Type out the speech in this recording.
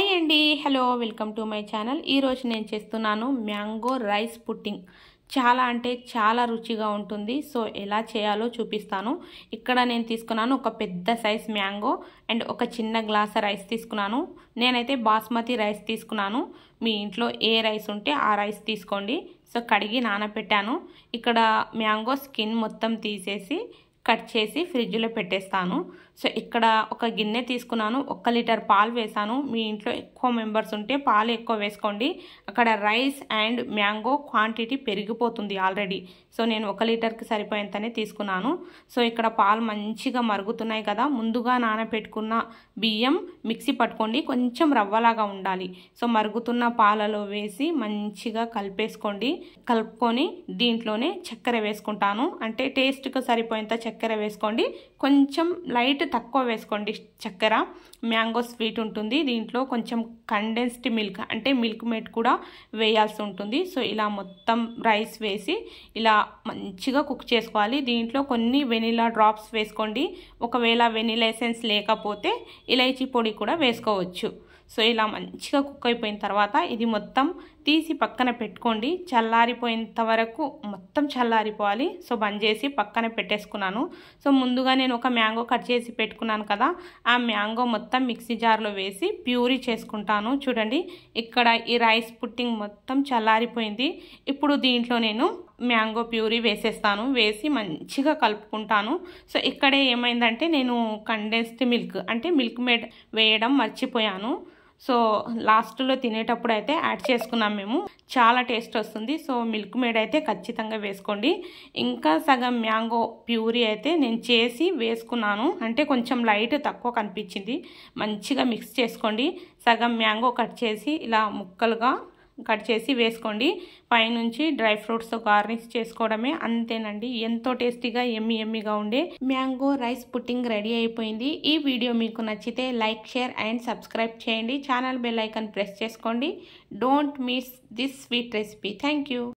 hi అండి hello welcome to my channel ఈరోజు నేను చేస్తున్నాను మ్యాంగో రైస్ పుట్టింగ్ చాలా అంటే చాలా రుచిగా ఉంటుంది సో ఎలా చేయాలో చూపిస్తాను ఇక్కడ నేను తీసుకున్నాను ఒక పెద్ద సైజ్ మ్యాంగో అండ్ ఒక చిన్న గ్లాస్ రైస్ తీసుకున్నాను నేనైతే బాస్మతి రైస్ తీసుకున్నాను మీ ఇంట్లో ఏ రైస్ ఉంటే ఆ రైస్ తీసుకోండి సో కడిగి నానబెట్టాను ఇక్కడ మ్యాంగో స్కిన్ మొత్తం తీసేసి కట్ చేసి ఫ్రిడ్జ్లో పెట్టేస్తాను సో ఇక్కడ ఒక గిన్నె తీసుకున్నాను ఒక్క లీటర్ పాలు వేసాను మీ ఇంట్లో ఎక్కువ మెంబర్స్ ఉంటే పాలు ఎక్కువ వేసుకోండి అక్కడ రైస్ అండ్ మ్యాంగో క్వాంటిటీ పెరిగిపోతుంది ఆల్రెడీ సో నేను ఒక లీటర్కి సరిపోయేంతనే తీసుకున్నాను సో ఇక్కడ పాలు మంచిగా మరుగుతున్నాయి కదా ముందుగా నానబెట్టుకున్న బియ్యం మిక్సీ పట్టుకోండి కొంచెం రవ్వలాగా ఉండాలి సో మరుగుతున్న పాలలో వేసి మంచిగా కలిపేసుకోండి కలుపుకొని దీంట్లోనే చక్కెర వేసుకుంటాను అంటే టేస్ట్కి సరిపోయేంత చక్కెర చక్కెర వేసుకోండి కొంచెం లైట్ తక్కువ వేసుకోండి చక్కెర మ్యాంగో స్వీట్ ఉంటుంది దీంట్లో కొంచెం కండెన్స్డ్ మిల్క్ అంటే మిల్క్ మేట్ కూడా వేయాల్సి ఉంటుంది సో ఇలా మొత్తం రైస్ వేసి ఇలా మంచిగా కుక్ చేసుకోవాలి దీంట్లో కొన్ని వెనిలా డ్రాప్స్ వేసుకోండి ఒకవేళ వెనిలా ఎసెన్స్ లేకపోతే ఇలైచీ పొడి కూడా వేసుకోవచ్చు సో ఇలా మంచిగా కుక్ అయిపోయిన తర్వాత ఇది మొత్తం తీసి పక్కన పెట్టుకోండి చల్లారిపోయేంత వరకు మొత్తం చల్లారిపోవాలి సో బంద్ చేసి పక్కన పెట్టేసుకున్నాను సో ముందుగా నేను ఒక మ్యాంగో కట్ చేసి పెట్టుకున్నాను కదా ఆ మ్యాంగో మొత్తం మిక్సీ జార్లో వేసి ప్యూరీ చేసుకుంటాను చూడండి ఇక్కడ ఈ రైస్ పుట్టింగ్ మొత్తం చల్లారిపోయింది ఇప్పుడు దీంట్లో నేను మ్యాంగో ప్యూరీ వేసేస్తాను వేసి మంచిగా కలుపుకుంటాను సో ఇక్కడే ఏమైందంటే నేను కండెన్స్డ్ మిల్క్ అంటే మిల్క్ మేడ్ వేయడం మర్చిపోయాను సో లాస్ట్లో తినేటప్పుడు అయితే యాడ్ చేసుకున్నాం మేము చాలా టేస్ట్ వస్తుంది సో మిల్క్ మేడ్ అయితే ఖచ్చితంగా వేసుకోండి ఇంకా సగం మ్యాంగో ప్యూరీ అయితే నేను చేసి వేసుకున్నాను అంటే కొంచెం లైట్ తక్కువ కనిపించింది మంచిగా మిక్స్ చేసుకోండి సగం మ్యాంగో కట్ చేసి ఇలా ముక్కలుగా కట్ చేసి వేసుకోండి పైనుంచి డ్రై ఫ్రూట్స్తో గార్నిష్ చేసుకోవడమే అంతేనండి ఎంతో టేస్టీగా ఎమ్మి ఎమ్మిగా ఉండే మ్యాంగో రైస్ పుట్టింగ్ రెడీ అయిపోయింది ఈ వీడియో మీకు నచ్చితే లైక్ షేర్ అండ్ సబ్స్క్రైబ్ చేయండి ఛానల్ బెల్ ఐకాన్ ప్రెస్ చేసుకోండి don't miss this sweet recipe thank